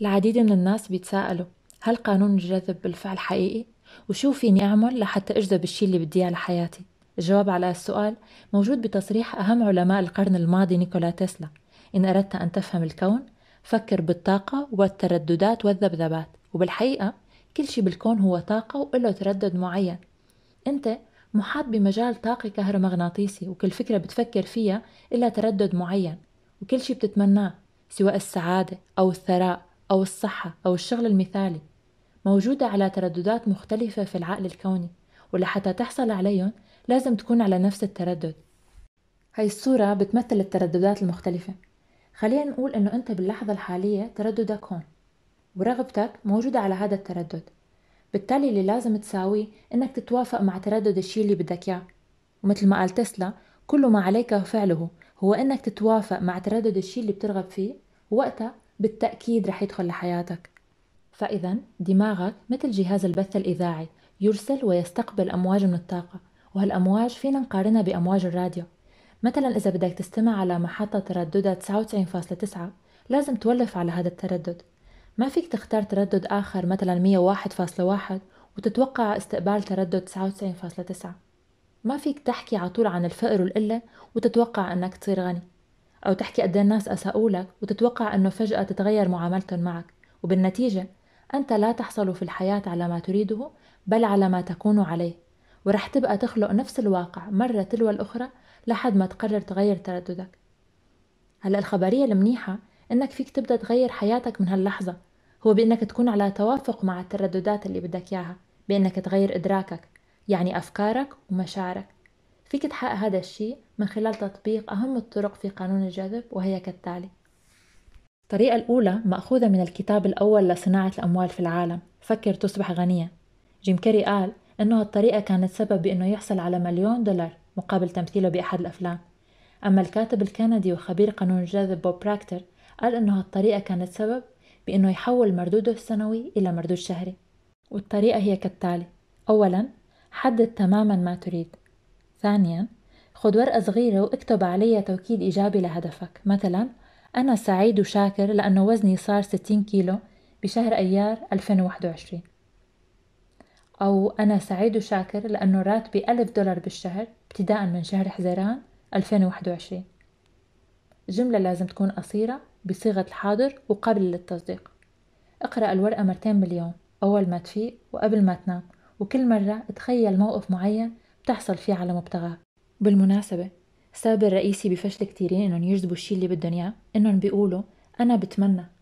العديد من الناس بيتساءلوا هل قانون الجذب بالفعل حقيقي؟ وشو فيني أعمل لحتى أجذب الشيء اللي بدي إياه لحياتي؟ الجواب على السؤال موجود بتصريح أهم علماء القرن الماضي نيكولا تسلا إن أردت أن تفهم الكون فكر بالطاقة والترددات والذبذبات وبالحقيقة كل شيء بالكون هو طاقة وله تردد معين أنت محاط بمجال طاقي كهرومغناطيسي وكل فكرة بتفكر فيها إلا تردد معين وكل شيء بتتمناه سواء السعادة أو الثراء أو الصحة أو الشغل المثالي موجودة على ترددات مختلفة في العقل الكوني ولحتى تحصل عليهم لازم تكون على نفس التردد هاي الصورة بتمثل الترددات المختلفة خلينا نقول انه انت باللحظة الحالية ترددك هون ورغبتك موجودة على هذا التردد بالتالي اللي لازم تساويه انك تتوافق مع تردد الشيء اللي بدك اياه ومثل ما قال تسلا كل ما عليك فعله هو انك تتوافق مع تردد الشيء اللي بترغب فيه ووقتها بالتأكيد رح يدخل لحياتك فإذا دماغك مثل جهاز البث الإذاعي يرسل ويستقبل أمواج من الطاقة وهالأمواج فينا نقارنها بأمواج الراديو مثلا إذا بدك تستمع على محطة ترددها 99.9 لازم تولف على هذا التردد ما فيك تختار تردد آخر مثلا 101.1 وتتوقع استقبال تردد 99.9 ما فيك تحكي عطول عن الفقر والقلة وتتوقع أنك تصير غني أو تحكي قد إيه الناس أساءوا لك وتتوقع أنه فجأة تتغير معاملتهم معك وبالنتيجة أنت لا تحصل في الحياة على ما تريده بل على ما تكون عليه ورح تبقى تخلق نفس الواقع مرة تلو الأخرى لحد ما تقرر تغير ترددك هلا الخبرية المنيحة إنك فيك تبدأ تغير حياتك من هاللحظة هو بإنك تكون على توافق مع الترددات اللي بدك إياها بإنك تغير إدراكك يعني أفكارك ومشاعرك فيك تحقق هذا الشيء من خلال تطبيق أهم الطرق في قانون الجذب وهي كالتالي الطريقة الأولى مأخوذة من الكتاب الأول لصناعة الأموال في العالم فكر تصبح غنية جيم كيري قال إنه الطريقة كانت سبب بأنه يحصل على مليون دولار مقابل تمثيله بأحد الأفلام أما الكاتب الكندي وخبير قانون الجذب بوب براكتر قال إنه هالطريقة كانت سبب بأنه يحول مردوده السنوي إلى مردود شهري والطريقة هي كالتالي أولا حدد تماما ما تريد ثانيا خد ورقة صغيرة واكتب عليها توكيد إيجابي لهدفك مثلا أنا سعيد وشاكر لأنه وزني صار 60 كيلو بشهر أيار 2021 أو أنا سعيد وشاكر لأنه راتبي ألف دولار بالشهر ابتداء من شهر حزيران 2021 جملة لازم تكون قصيرة بصيغة الحاضر وقابلة للتصديق اقرأ الورقة مرتين باليوم أول ما تفيق وقبل ما تنام وكل مرة تخيل موقف معين تحصل فيه على مبتغاه بالمناسبة السبب الرئيسي بفشل كتيرين انهم يجذبوا الشي اللي بدهم اياه انهم بيقولوا انا بتمنى